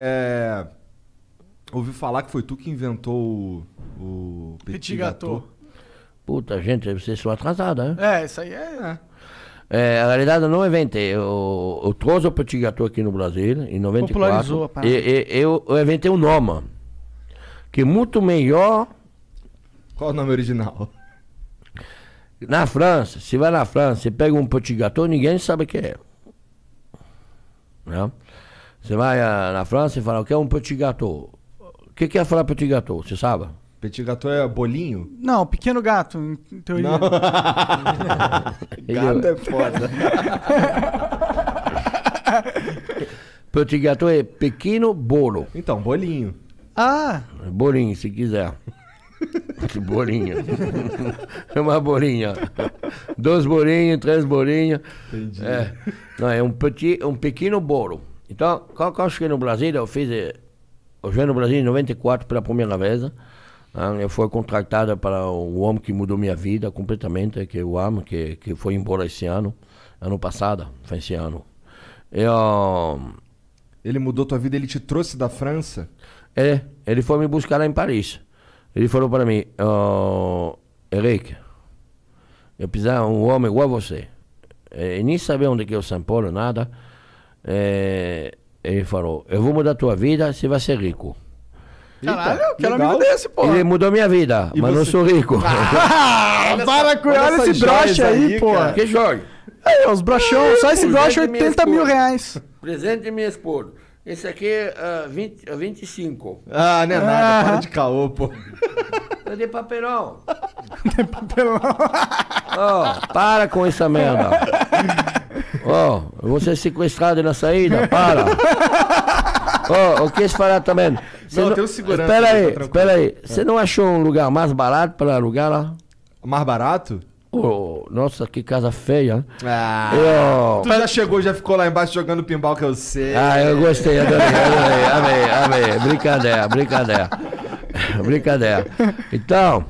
É, ouvi falar que foi tu que inventou o, o petit, petit gâteau. gâteau. Puta, gente, vocês são atrasados, né? É, isso aí é... É, na é, realidade, eu não inventei. É eu, eu trouxe o Petit Gâteau aqui no Brasil, em 94. Popularizou a parada. E, e, eu, eu inventei um nome, que é muito melhor... Qual o nome original? Na França, se vai na França e pega um Petit Gâteau, ninguém sabe o que é. Né? Você vai ah, na França e fala, que é um petit gâteau. O que, quer é falar petit gâteau? Você sabe? Petit gâteau é bolinho? Não, pequeno gato, em teoria. Não. gato é foda. petit gâteau é pequeno bolo. Então, bolinho. Ah! Bolinho, se quiser. Que bolinha. é uma bolinha. Dois bolinhos, três bolinhos. Entendi. É, não, é um, petit, um pequeno bolo. Então, quando, quando eu cheguei no Brasil, eu fiz. Eh, eu cheguei no Brasil em 94 pela primeira vez. Né? Ah, eu fui contratada para o homem que mudou minha vida completamente, que eu amo, que, que foi embora esse ano, ano passado, foi esse ano. Eu... Ele mudou tua vida, ele te trouxe da França? É, ele foi me buscar lá em Paris. Ele falou para mim, oh, Eric, eu precisava um homem igual a você. Eh, e nem sabia onde que é o São Paulo, nada. É, ele falou: Eu vou mudar a tua vida, você vai ser rico. Caralho, eu quero amigo desse, pô. Ele mudou minha vida, e mas você... não sou rico. Ah, para com olha, olha esse broche aí, aí pô. Que jogue. Aí, os brochão, é, só esse broche 80 é mil reais. Presente de minha esposa. Esse aqui é uh, 20, 25. Ah, não é ah. nada, para de caô, pô. Cadê papelão. Cadê papelão. Oh, para com essa merda. Ó, oh, eu vou ser é sequestrado na saída, para. Ó, oh, o que falar também? Cê não, não... tem segurança. Espera tá aí, espera aí. Você é. não achou um lugar mais barato para alugar lá? Mais barato? Oh, nossa, que casa feia. Ah, eu... Tu já chegou, já ficou lá embaixo jogando pinball que eu sei. Ah, eu gostei, adorei, adorei, amei, amei. Brincadeira, brincadeira. brincadeira. Então.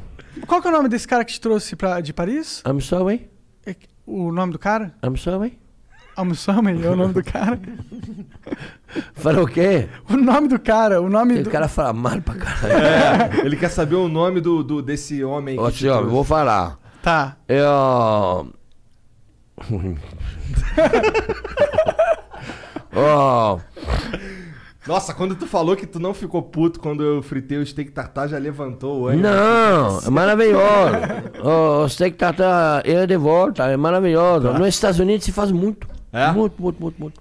Qual que é o nome desse cara que te trouxe pra, de Paris? I'm sorry. É o nome do cara? I'm sorry. Almussame é o nome do cara. Fala o quê? O nome do cara, o nome Aquele do... cara fala mal pra caralho. É, ele quer saber o nome do, do desse homem Ô, que senhor, vou falar. Tá. Eu... oh. Nossa, quando tu falou que tu não ficou puto quando eu fritei o steak tartar, já levantou o Não, é maravilhoso. o steak tartar, ele é de volta, é maravilhoso. Nos Estados Unidos se faz muito. É? Muito, muito, muito, muito.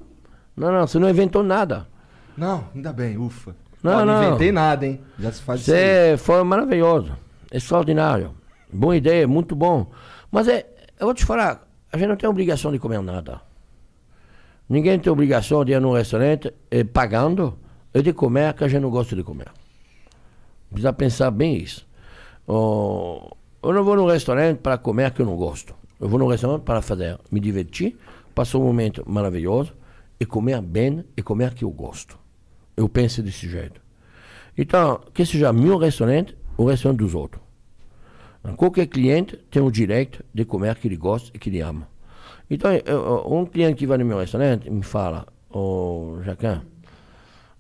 Não, não, você não inventou nada. Não, ainda bem, ufa. Não, não. não inventei nada, hein? Já se faz Você foi maravilhoso, extraordinário. Boa ideia, muito bom. Mas é, eu vou te falar, a gente não tem obrigação de comer nada. Ninguém tem obrigação de ir num restaurante eh, pagando e eh, de comer que a gente não gosta de comer. Precisa pensar bem isso. Oh, eu não vou num restaurante para comer que eu não gosto. Eu vou num restaurante para fazer, me divertir passou um momento maravilhoso e comer é bem e comer é que eu gosto. Eu penso desse jeito. Então, que seja meu restaurante ou restaurante dos outros. Então, qualquer cliente tem o direito de comer que ele gosta e que ele ama. Então, eu, um cliente que vai no meu restaurante me fala, ô oh, Jacan,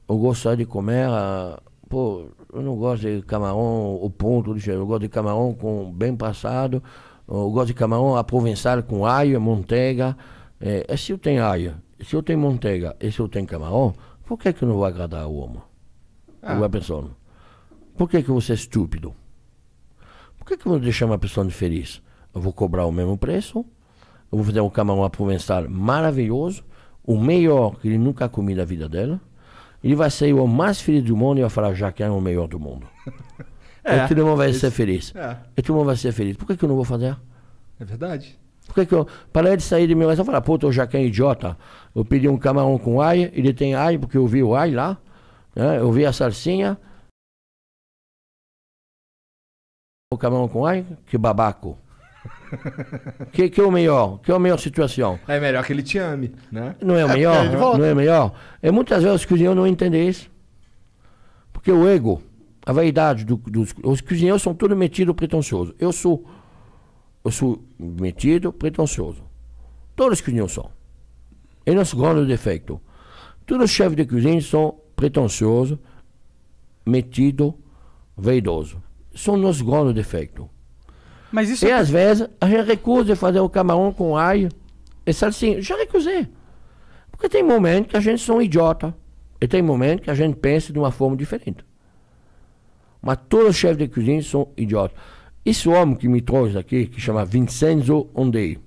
eu gosto de comer, uh, pô, eu não gosto de camarão o ponto, eu gosto de camarão com bem passado, eu gosto de camarão a provençal com alho, manteiga, é, se eu tenho aia, se eu tenho manteiga e se eu tenho camarão, por que, que eu não vou agradar o homem? Ah. a pessoa? Por que, que você é estúpido? Por que, que eu vou deixar uma pessoa infeliz? Eu vou cobrar o mesmo preço, eu vou fazer um camarão provençal maravilhoso, o melhor que ele nunca comi na vida dela, ele vai ser o mais feliz do mundo e vai falar, já que é o melhor do mundo. é, e todo mundo vai isso, ser feliz. É. E todo mundo vai ser feliz. Por que, que eu não vou fazer? É verdade. Por que, que eu. Para ele sair de mim, mas eu falar, puta, o Jacan é idiota. Eu pedi um camarão com ai, ele tem ai, porque eu vi o ai lá, né? eu vi a salsinha. O camarão com ai, que babaco. Que, que é o melhor? Que é a melhor situação? É melhor que ele te ame, né? Não é o é, melhor? É não é o melhor? É muitas vezes os cozinheiros não entendem isso. Porque o ego, a vaidade do, dos... Os cozinheiros são todos metidos pretensiosos. Eu sou sou metido, pretensioso. Todos os cozinheiros são. É nosso grande defeito. Todos os chefes de cozinha são pretensiosos, metidos, veidosos. São nosso grande defeito. Mas isso e é... às vezes a gente recusa fazer o camarão com alho é e salsinha. Já recusei. Porque tem momentos que a gente são idiota. E tem momentos que a gente pensa de uma forma diferente. Mas todos os chefes de cozinha são idiotas. Esse é homem que me trouxe aqui, que chama Vincenzo Ondei,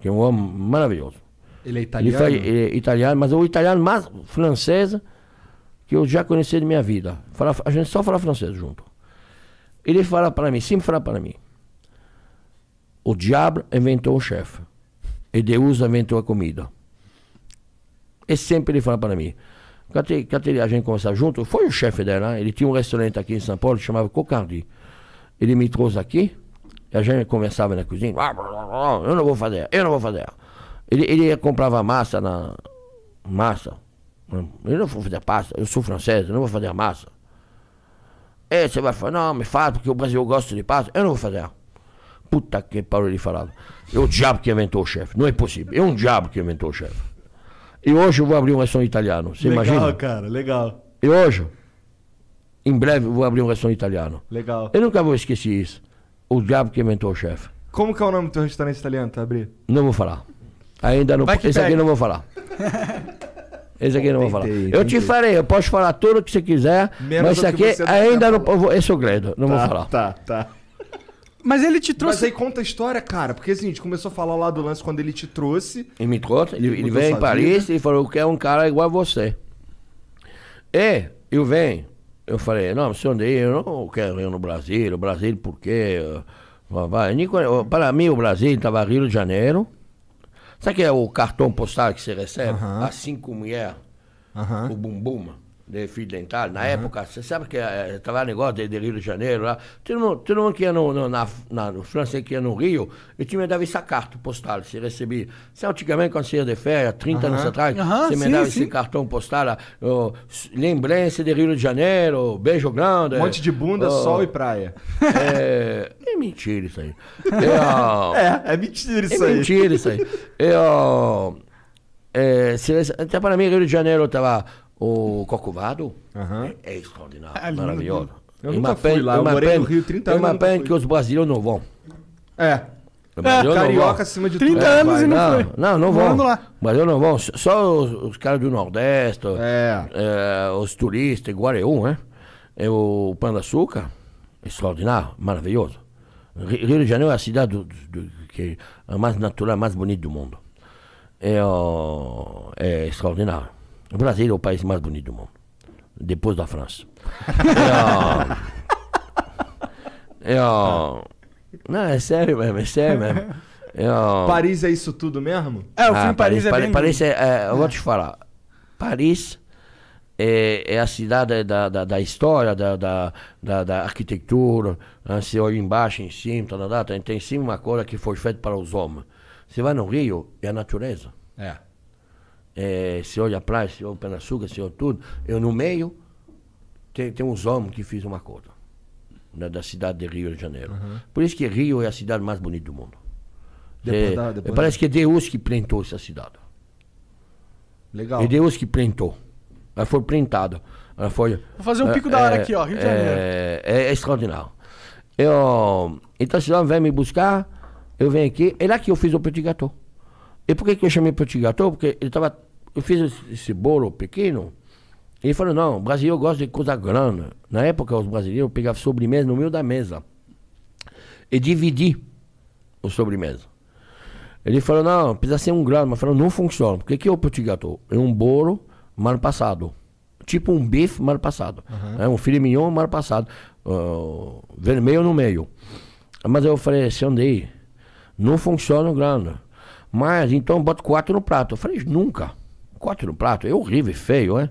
que é um homem maravilhoso. Ele é italiano? Ele, foi, ele é italiano, mas é o italiano mais francês que eu já conheci de minha vida. Fala, a gente só fala francês junto. Ele fala para mim, sempre fala para mim. O diabo inventou o chefe. E Deus inventou a comida. E sempre ele fala para mim. quando a gente conversava junto, foi o chefe dela, né? ele tinha um restaurante aqui em São Paulo, chamava Cocardi. Ele me trouxe aqui, a gente conversava na cozinha, ah, eu não vou fazer, eu não vou fazer. Ele, ele comprava massa na. Massa. Eu não vou fazer pasta, eu sou francês, eu não vou fazer massa. É, você vai falar, não, me faz, porque o Brasil gosta de pasta, eu não vou fazer. Puta que pariu, ele falava. É o diabo que inventou o chefe, não é possível, é um diabo que inventou o chefe. E hoje eu vou abrir um restaurante italiano, você legal, imagina? Legal, cara, legal. E hoje, em breve vou abrir um restaurante italiano. Legal. Eu nunca vou esquecer isso. O diabo que inventou o chefe. Como que é o nome do teu restaurante italiano, tá, Não vou falar. Ainda não. Esse aqui não vou falar. Esse aqui não vou falar. eu tentei. te falei, eu posso falar tudo o que você quiser, Menos mas esse aqui ainda não. Esse é o Gredo, não tá, vou falar. Tá, tá. Mas ele te trouxe. Mas aí conta a história, cara, porque assim, a gente começou a falar lá do lance quando ele te trouxe. E me trouxe. ele, ele veio em Paris vida. e falou que é um cara igual a você. E eu venho eu falei, não, senhor eu não quero ir no Brasil, o Brasil por quê? Vai, para mim o Brasil estava Rio de Janeiro. Sabe que é o cartão postal que você recebe? Uhum. Assim como é uhum. o bumbum? de fio dental na uhum. época, você sabe que estava eh, eh, negócio de, de, Rio de Janeiro lá, todo mundo, um que ia no, no na, na no França, que ia no Rio, e tinha dado essa carta postal, você recebia, se antigamente quando você ia de férias, 30 uhum. anos atrás, uhum, você me dava esse cartão postal, oh, lembrança de Rio de Janeiro, beijo grande. Um monte de bunda, oh, sol e praia. É, é mentira isso aí. é, é, é mentira isso é aí. É mentira isso aí. Eu, é, é até para mim, Rio de Janeiro estava o Cocovado uhum. é, é, extraordinário, é maravilhoso. Eu nunca fui lá, eu morei no Rio 30 anos. É uma pena que os brasileiros não vão. É. é o é, carioca acima de 30 tudo. anos é, e não, não foi. Não, não vão. Lá. Mas eu não vou. Só os, os caras do Nordeste, é. É, os turistas, Guareum, né? É o Pão de Açúcar, extraordinário, maravilhoso. Rio de Janeiro é a cidade do, do, do, que é a mais natural, mais bonita do mundo. É, é extraordinário. O Brasil é o país mais bonito do mundo. Depois da França. é, eu, é, é, não, é sério mesmo, é sério mesmo. É, Paris é isso tudo mesmo? É, o fim ah, Paris, Paris, é Paris, bem... Paris é, é, eu vou te falar. Paris é, é a cidade da, da, da história, da, da, da, da arquitetura. Né? Você olha embaixo, em cima, tá, tá, tá, tem em cima uma coisa que foi feita para os homens. Você vai no Rio, é a natureza. É é, senhor de praia, senhor Pernassuga, senhor tudo. Eu no meio tem, tem uns homens que fiz uma coisa né, da cidade de Rio de Janeiro. Uhum. Por isso que Rio é a cidade mais bonita do mundo. da, é, depois parece que é Deus que printou essa cidade. Legal. É Deus que printou. Ela foi printada. Ela foi. Vou fazer um é, pico da hora é, aqui, ó, Rio de Janeiro. É, extraordinário. Eu, então a cidade vem me buscar, eu venho aqui. É lá que eu fiz o petit gâteau. E por que, que eu chamei o Tigatô? Porque ele tava. Eu fiz esse bolo pequeno. Ele falou, não, o brasileiro gosta de coisa grande. Na época, os brasileiros pegavam sobremesa no meio da mesa. E dividir o sobremesa. Ele falou, não, precisa ser um grande. Mas falou, não funciona. Porque que é o petit gâteau? É um bolo mal passado. Tipo um bife mal passado. Uhum. É um filé mignon mal passado. Uh, vermelho no meio. Mas eu falei, se andei. Não funciona o grande. Mas então boto quatro no prato. Eu falei, nunca. Quatro no prato? É horrível, é feio, né?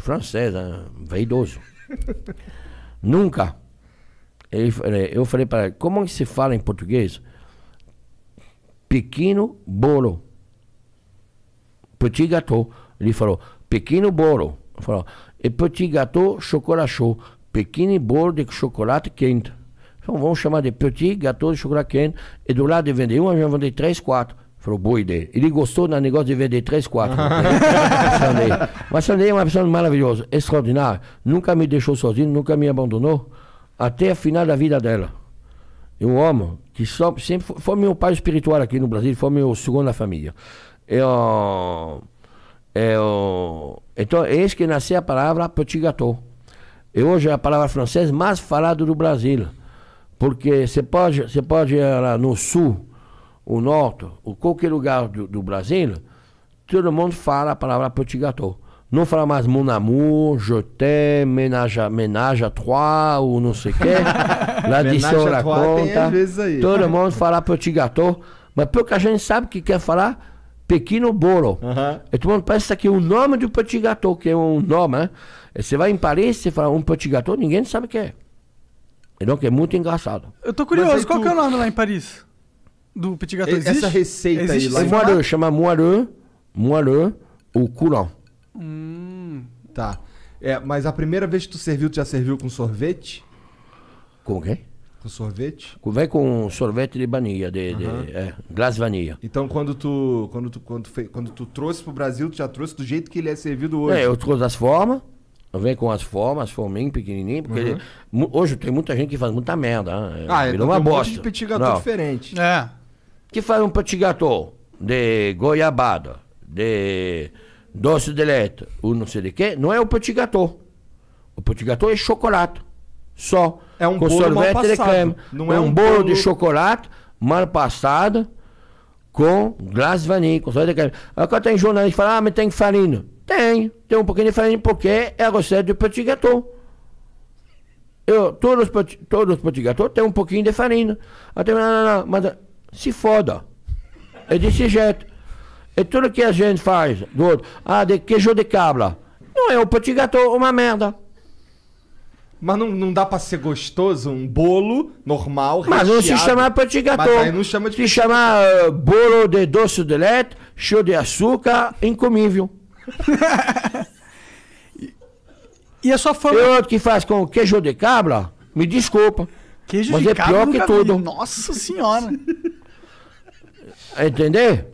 francês, né? veidoso. nunca. Ele, é, eu falei para ele, como é que se fala em português? Pequeno bolo. Petit gâteau. Ele falou, pequeno bolo. Ele falou, e petit gâteau chocolat chaud. Pequeno bolo de chocolate quente. Então vamos chamar de petit gâteau de chocolate quente. E do lado de vender um, a gente vender três, quatro. Falou, boa ideia. Ele gostou do negócio de vender três, quatro. né? Mas Sandei é uma pessoa maravilhosa, extraordinária. Nunca me deixou sozinho, nunca me abandonou. Até a final da vida dela. um homem Que só, sempre foi, foi meu pai espiritual aqui no Brasil, foi meu segundo na família. Eu, então, é isso que nasceu a palavra petit gâteau. E hoje é a palavra francesa mais falada do Brasil. Porque você pode, você pode ir no sul o norte, ou qualquer lugar do, do, Brasil, todo mundo fala a palavra petit gâteau. Não fala mais mon amour, je t'aime, ménage, ménage à trois, ou não sei o quê. Lá de senhora conta. Todo mundo fala petit gâteau, mas pouca gente sabe que quer falar pequeno bolo. E todo mundo pensa que é o nome do petit gâteau, que é um nome, né? você vai em Paris, você fala um petit gâteau, ninguém sabe o que é. Então é muito engraçado. Eu tô curioso, qual tu... que é o nome lá em Paris? do petit gâteau existe? Essa receita existe aí lá. É moarô, chama moarô, moarô ou curão. Hum. Tá. É, mas a primeira vez que tu serviu, tu já serviu com sorvete? Com o quê? Com sorvete? Vem com sorvete de vanilha, de, uhum. de é, glace vanilha. Então quando tu, quando tu, quando tu, quando tu trouxe pro Brasil, tu já trouxe do jeito que ele é servido hoje? É, eu trouxe as formas, vem com as formas, forminho, pequenininho, porque uhum. ele, hoje tem muita gente que faz muita merda. Né? Ah, eu virou então uma bosta. Um monte de petit gâteau diferente. É que faz um petit gâteau de goiabada, de doce de leite, ou não sei de quê, não é o petit gâteau. O petit gâteau é chocolate. Só. É um com bolo mal passado. de creme. Não é um, um bolo, bolo, de chocolate mal passado com glace vanille, com sorvete de creme. Agora é tem jornalista que fala, ah, mas tem farinha. Tem, tem um pouquinho de farinha porque é a receita do petit gâteau. Eu, todos, todos os petit gâteaux tem um pouquinho de farinha. Até, não, não, não, mas se foda. É desse jeito. É tudo que a gente faz do outro. Ah, de queijo de cabra. Não, é o petit gâteau, é uma merda. Mas não, não dá pra ser gostoso um bolo normal, Mas recheado. não se chama petit gâteau. Mas aí não chama de Se chamar chama uh, bolo de doce de leite, show de açúcar, incomível. E a sua fama. E outro que faz com queijo de cabra, me desculpa. Queijo mas de é cabra pior que tudo. Nossa senhora. Entender?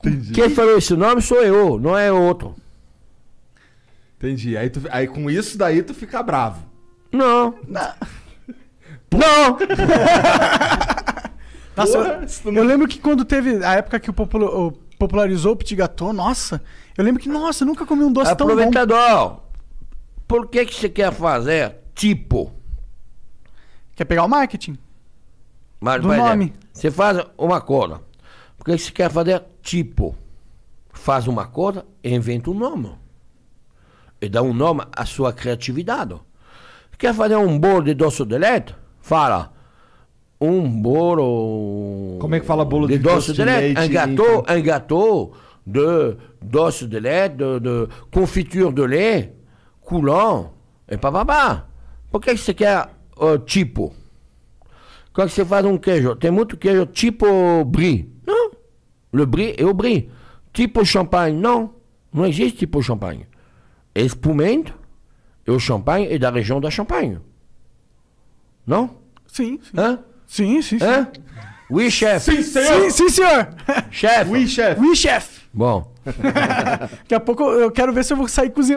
Entendi. Quem falou esse nome sou eu, não é outro. Entendi. Aí, tu, aí com isso daí tu fica bravo. Não. Não! não. Nossa, eu, eu lembro que quando teve a época que o, popularizou o petit gâteau, nossa, eu lembro que, nossa, nunca comi um doce tão bom. Aproveitador, por que que você quer fazer tipo? Quer pegar o marketing? Mas, do nome. É, você faz uma cola. Porque se quer fazer tipo, faz uma coisa, inventa um nome. E dá um nome à sua criatividade. Quer fazer um bolo de doce de leite? Fala. Um bolo. Como é que fala bolo de, de doce, doce de, leite? leite? Um gâteau, e... um gâteau de doce de leite, de, de confiture de leite, coulant, e papapá. Por que você quer uh, tipo? Quando você faz um queijo, tem muito queijo tipo brie. Le brie é o brie. Tipo champagne, não Não existe tipo champanhe. espumante e o champanhe é da região da Champagne. Não? Sim. Sim, Hã? sim, sim. sim. Hã? Oui, chef. Sim, senhor. Sim, sim, senhor. Chef. Oui, chef. Oui, chef. Bom. Daqui a pouco eu quero ver se eu vou sair cozinhando.